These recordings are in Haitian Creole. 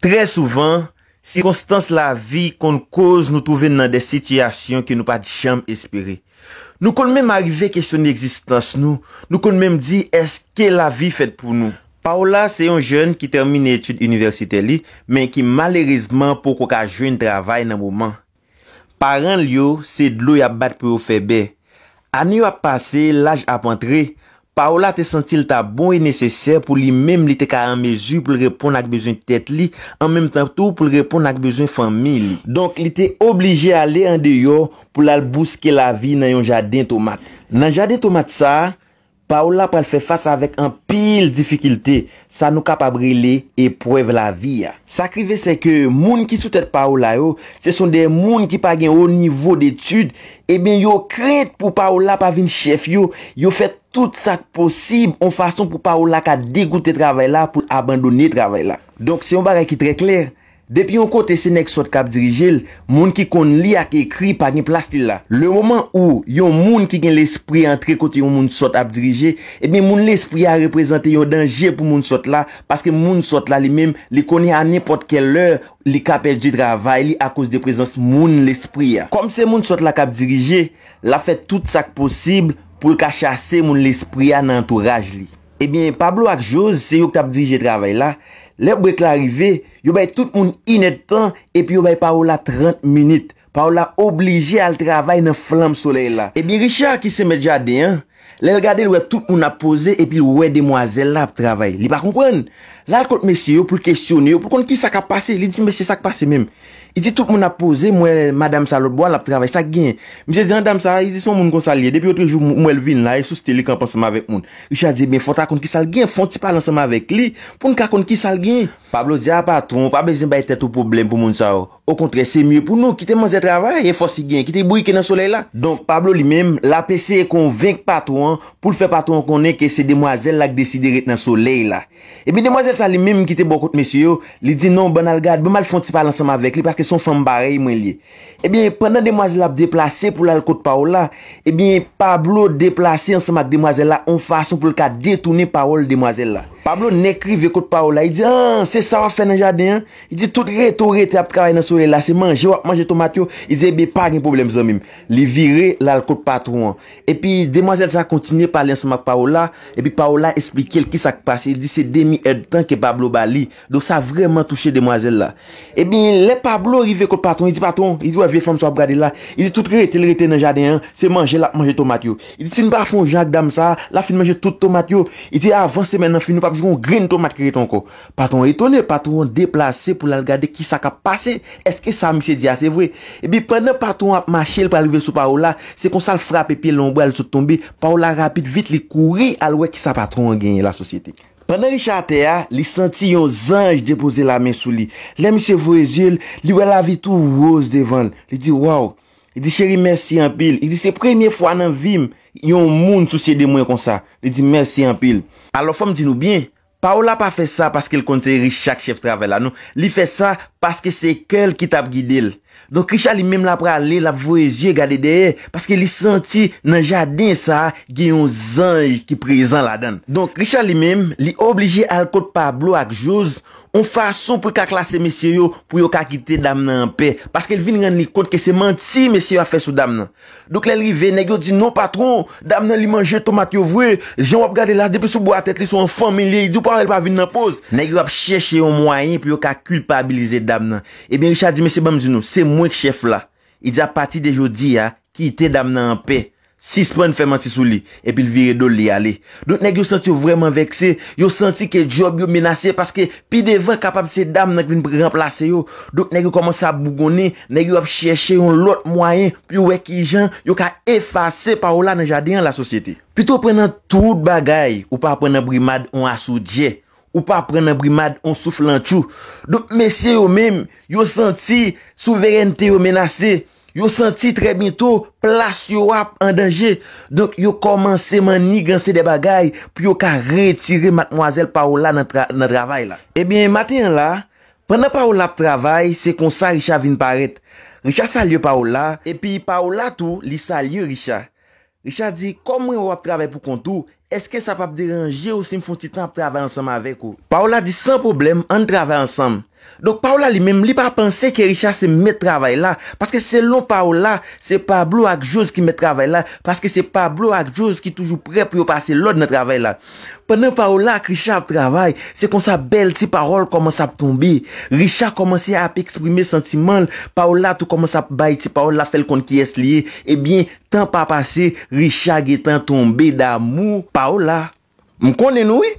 Tre souvan, si konstans la vi kon koz nou touven nan de sityasyon ki nou pat chanm espere. Nou kon menm arrive kesyon existence nou, nou kon menm di eske la vi fet pou nou. Paola se yon jen ki termine etude universite li men ki malerizman pou koka jen travay nan mouman. Paran liyo se dlo yabat pou ou febe. Ani yo ap pase, laj ap antre. Paola te sentil ta bon e neseser pou li menm li te ka an mezu pou li repon ak bezon tet li, an menm tan tou pou li repon ak bezon fami li. Donk li te oblige ale an deyo pou la lbouske la vi nan yon jaden tomat. Nan jaden tomat sa, paola pal fe fasa avèk an pil difikilte, sa nou kapabri li epwèv la vi ya. Sa krive se ke moun ki sou tèt paola yo, se son de moun ki pagèn o nivou d'etud, e ben yo kred pou paola pa vin chef yo, yo fèt. Tout sak posib ou fason pou pa ou lak a degoute travay la pou abandone travay la. Donk se yon bare ki tre kler, depi yon kote se nek sot kap dirijel, moun ki kon li ak ekri pa gen plastil la. Le mouman ou yon moun ki gen l'esprit antre kote yon moun sot ap dirijel, ebe eh moun l'esprit a reprezenten yon denje pou moun sot la, paske moun sot la li mem li koni an nepot ke lor li ka perdi travay li akos de prezons moun l'esprit a. Kom se moun sot lak ap dirijel, la fet tout sak posib, pou l ka chase moun l espri ya nan entouraj li. Ebyen, eh Pablo ak Jouz, se yo k tap dirije travay la, le pou ek la rive, yo bay tout moun inet tan, epi yo bay pa ou la 30 minute, pa ou la oblige al travay nan flam soley la. Ebyen, eh Richard ki se medja deyan, le l gade l wè tout moun ap pose, epi l wè demwazel la ap travay. Li pa konpwen, la l kont mèsy yo pou l kestyon yo, pou kon ki sak ap pase, li di mèsy sak pase mèm. I di, tout moun ap pose, mwen, madame salot bo la pou travay, sa gen, mwen se di, mwen dam sa, i di, son moun konsalye, depi otre joun mwen vin la, e sou steli kan panseman vek moun. I sa di, ben, fot akon ki sal gen, fon ti palan seman vek li, pou nka akon ki sal gen. Pablo di, a ah, patron, pa bezin baye tet ou problem pou moun sa, o kontre, se mye pou oh. nou, kite manze travay, e fos si gen, kite bou yike nan soley la. Donk, Pablo li mem, la pe se kon venk patron, pou l fe patron konen ke se demwazel la ki desi diret nan soley la. E bi demwazel kesyon fèm barey mwen li. Ebyen, eh pwennan Demoiselle ap deplase pou lal kout pa ou la, ebyen, eh Pablo deplase ansama k Demoiselle la an fason pou lka detouni pa ou l Demoiselle la. Pablo nekri ve kote Paola. I di, an, se sa wafen nan jadeyan. I di, tout re, tout re te ap travay nan soure la. Se manje, wap manje ton matyo. I di, ebe, pa gen problem zan mim. Li vire, lal kote patron. E pi, demoiselle sa kontine palen sa mak Paola. E pi, Paola esplike l ki sa kpase. I di, se demi ed tan ke Pablo bali. Do sa vreman touche demoiselle la. E bi, le Pablo ri ve kote patron. I di, patron, i di, wavye fwam so ap brade la. I di, tout re, tout re te nan jadeyan. Se manje, wap manje ton matyo. I di, Jwen grine ton matkire ton ko Paton, eto ne paton deplase pou lal gade ki sa ka pase Eske sa mse diya, se vwe Ebi, penen paton ap ma chel palive sou pa ou la Se kon sal frape pi lombo al sou tombe Pa ou la rapid, vit li kouri alwe ki sa paton genye la sosyete Penen Richard Théa, li senti yon zange depose la men sou li Le mse vwe zil, li wè la vi tou rose devan Li di waw, li di cheri mersi an pil Li di se premiye fwa nan vim Yon moun sou se demoy kon sa Li di mersi an pil Alo fom di nou bien Paola pa fe sa paske li konti Richard chef travel anon Li fe sa paske se kel ki tap gidel Donk Richard li mem la pra li la vweziye gade deye Paske li senti nan jaden sa Ge yon zange ki prezan la dan Donk Richard li mem li oblije al kote Pablo ak Jouz On fason pou kak lase mesye yo pou yo kak ite dam nan anpe. Paske el vin nan li kont ke se manti mesye yo a fe sou dam nan. Dok lèl rive, negyo di, non patron, dam nan li manje tomate yo vwe. Jean wap gade la depi sou bo a tete li sou anfan men li. Il di ou pa wèl pa vin nan pose. Negyo wap chèche yon mwayen pou yo kak kulpabilize dam nan. Ebyen Richard di, mesye bam zinou, se mwen k chef la. Il a pati de jodi ya ki ite dam nan anpe. Sispon fèman ti sou li, epil vire do li ale. Dout nèk yo senti yo vreman vekse, yo senti ke job yo menase, paske pi devan kapap se dam nan vin pre remplase yo. Dout nèk yo komanse a bougone, nèk yo ap chèche yon lot mwayen, pi yo wek i jan, yo ka efase pa ou la nan jadeyan la sosyete. Pito prenen tout bagay, ou pa prenen brimad, on asou dje, ou pa prenen brimad, on souffle an chou. Dout mesye yo mèm, yo senti souveren te yo menase, Yo senti tre binto, plas yo wap an denje. Donk yo komanse man ni gansi de bagay, pou yo ka retire matmwazel Paola nan travay la. Ebyen, eh maten la, pwennan Paola ptravay, se kon sa Richard vin paret. Richard salye Paola, epi Paola tou li salye Richard. Richard di, kon mwen wap travay pou kontou, eske sa pa pderanje ou se mfon titan ptravay ansam avek ou? Paola di, san problem, an travay ansam. Donk Paola li mem li pa panse ki Richard se met travay la Paske selon Paola, se Pablo ak Jouz ki met travay la Paske se Pablo ak Jouz ki toujou pre pou yo pase lòd na travay la Pendan Paola ak Richard travay, se kon sa bel ti parol koman sa ptombe Richard koman se ap eksprime sentiman Paola tou koman sa bay ti parol la fel kon ki es liye Ebyen, tan pa pase, Richard getan tombe da mou Paola, mkone noui?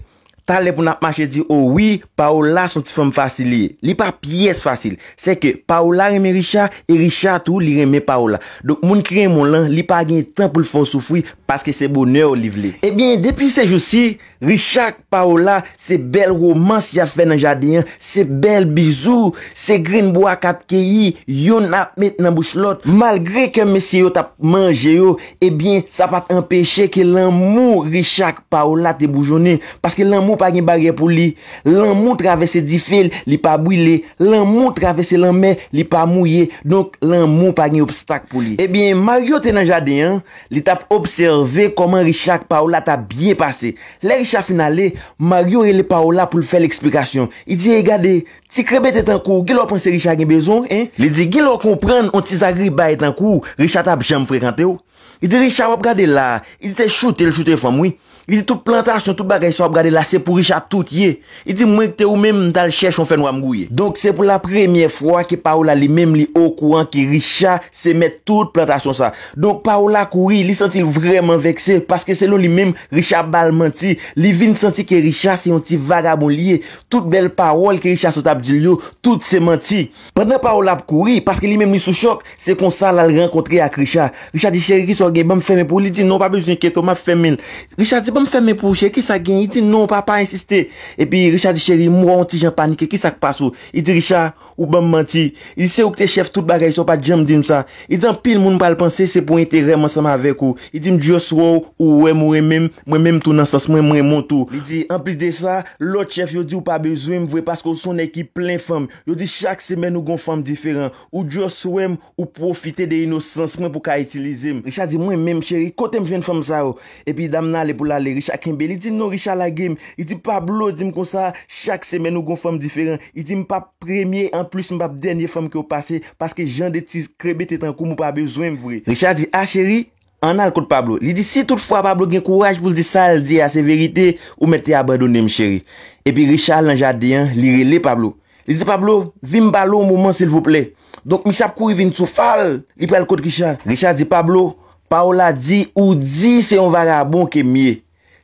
Ta le pou nap mache di, oh oui, Paola son ti fom fasil li. Li pa piyes fasil. Se ke, Paola reme Richard, e Richard ou li reme Paola. Dok moun kren moun lan, li pa genye tan pou l fon soufoui, paske se bonè ou liv li. Ebyen, eh depi se jou si, Richard Paola, se bel romans ya fe nan jadeyan, se bel bizou, se grin bo ak ap keyi, yon ap met nan bouchlot, malgre ke mesye yo tap manje yo, ebyen, sa pat empeshe ke lan mou Richard Paola te boujone, paske lan mou pa gen bagye pou li, lan mou travese di fel li pa bouyle, lan mou travese lan me li pa mouye, donk lan mou pa gen obstak pou li. Ebyen, Mario te nan jadeyan, li tap observe koman Richard Paola ta bien pase. Richard finale, Mario e le pa ou la pou l fè l eksplikasyon. I di, e gade, ti krebet etan kou, gil ou panse Richard gen bezon? Li di, gil ou kompren on ti zagri ba etan kou, Richard a bjèm frekante ou? I di Richard wap gade la, i di se chute, l chute fwa mwi. I di tout plantasyon, tout bagayso wap gade la, se pou Richard tout ye. I di mwen te ou menm nan chè chon fè nou amgou ye. Donk se pou la premye fwa ki Paola li menm li okouan ki Richard se met tout plantasyon sa. Donk Paola koui, li sentil vremen vekse, paske selon li menm Richard bal menti, li vin senti ki Richard se yon ti vagabon liye. Tout bel parol ki Richard sot abdil yo, tout se menti. Pendan Paola koui, paske li menm li sou chok, se gen, bèm fèmè pou, li di nou pa bezwen ke to, mè fèmè Richard di bèm fèmè pou, chè ki sa gen li di nou pa pa insistè, e pi Richard di chèri, mou an ti jen panike, ki sa k pas ou, li di Richard, ou bèm manti li di se ou k te chèf tout bagay, sou pa jèm dim sa, li di an pil moun pa l'pansè se pou integreman sa mè avèk ou, li di m dios wè ou wè mwè mèm, mwè mèm tou nan sens mwè mwè mwè mwèm tou, li di an pis de sa, lòt chèf yo di ou pa bezwen mwè paskou sou nè ki plè Mwen men m cheri, kote m jwen fom sa ou. E pi dam nan le pou la le Richard Kimbell. Li di non Richard la gem. Li di Pablo, di m kon sa, chak semen ou kon fom diferent. Li di m pa premye, an plus m pa denye fom ki ou pase, paske jan de tiz krebet etan kou m pa bezwen m vwe. Richard di, a ah, cheri, an al kote Pablo. Li di, si tout fwa Pablo gen kouaj pou se di sal, di a se verite, ou mè te abadone m cheri. E pi Richard lan jade di an, li rele Pablo. Li di Pablo, vim balo mouman sil vople. Donk mi chap kou yi vin sou fal. Li pe Pa ou la di ou di se yon vaga bon ke miye.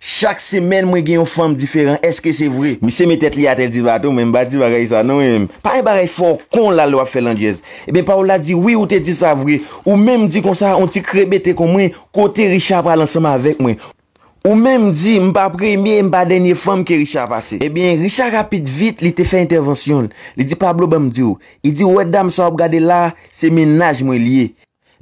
Chak semen mwen gen yon fom diferant. Eske se vre? Mi se me tet li atel di baton. Mwen ba di vaga yon sa nou. Pa yon e vaga yon fok kon la lwa felanjez. Eben pa ou la di ou te di sa vre. Ou men mwen di kon sa onti krebeten kon mwen. Kote Richard pralansama avek mwen. Ou men mwen di mwen pa premi mwen ba denye fom ke Richard pase. Eben Richard rapit vit li te fe intervensyon. Li di Pablo ba mdi ou. Li di ou edam sa ob gade la se menaj mwen liye.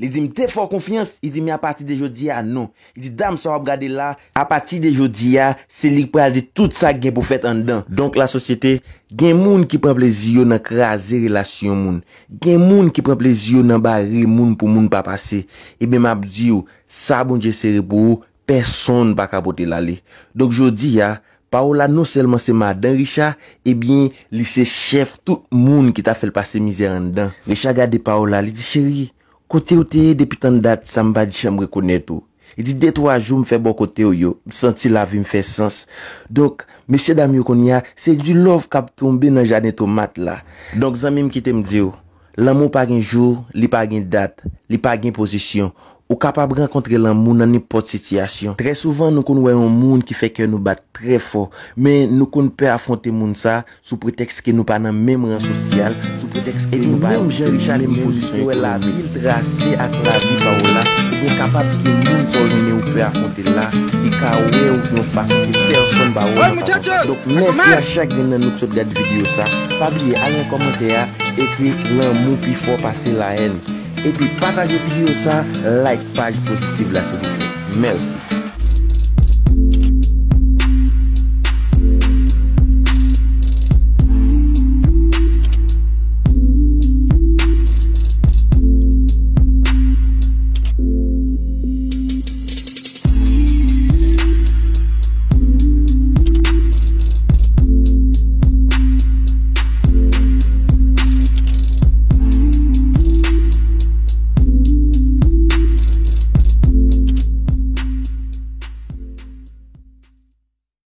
Li di, mi te fò konfians. Li di, mi a pati de jodi ya, non. Li di, dam sa wap gade la, a pati de jodi ya, se lik pral di tout sa gen pou fèt an dan. Donk la sosyete, gen moun ki pran plezio nan kre aze relasyon moun. Gen moun ki pran plezio nan bari moun pou moun pa pase. Ebe mab di yo, sa bon je seri pou ou, person pa kapote la li. Donk jodi ya, pa ou la non selman se madan, Richard, ebyen li se chef tout moun ki ta fèl pase mizè an dan. Richard gade pa ou la, li di, chéri. Kote ou teye depitan dat, sa mba di chanm rekonet ou. E di detwa jou mfe bo kote ou yo, msanti la vi mfe sens. Dok, mse Damyo Konya, se di love kap ton be nan janet ou mat la. Dok, zanmim ki te mdi ou, la moun pagin jou, li pagin dat, li pagin posisyon. Ou kapab renkontre lan moun nan nepot sityasyon Tre souvan nou kon wè yon moun ki fè kè nou bat tre fò Men nou kon pe afontè moun sa Sou preteks ki nou pan nan mèm ran sosyal Eti moun jen kjanen mwen si kòace ak la Eti moun kapab ki moun solmenye ou pe afontè lan Ti ka wè yon fason di person ba wè Mè si a chak grě nan nou ksob gà di vídeo sa Pap lè a yon komantè e ki lan moun pi fò pasè layan E pi pataj yo tv yo sa Like, pag, pozitiv la se di fe Mersi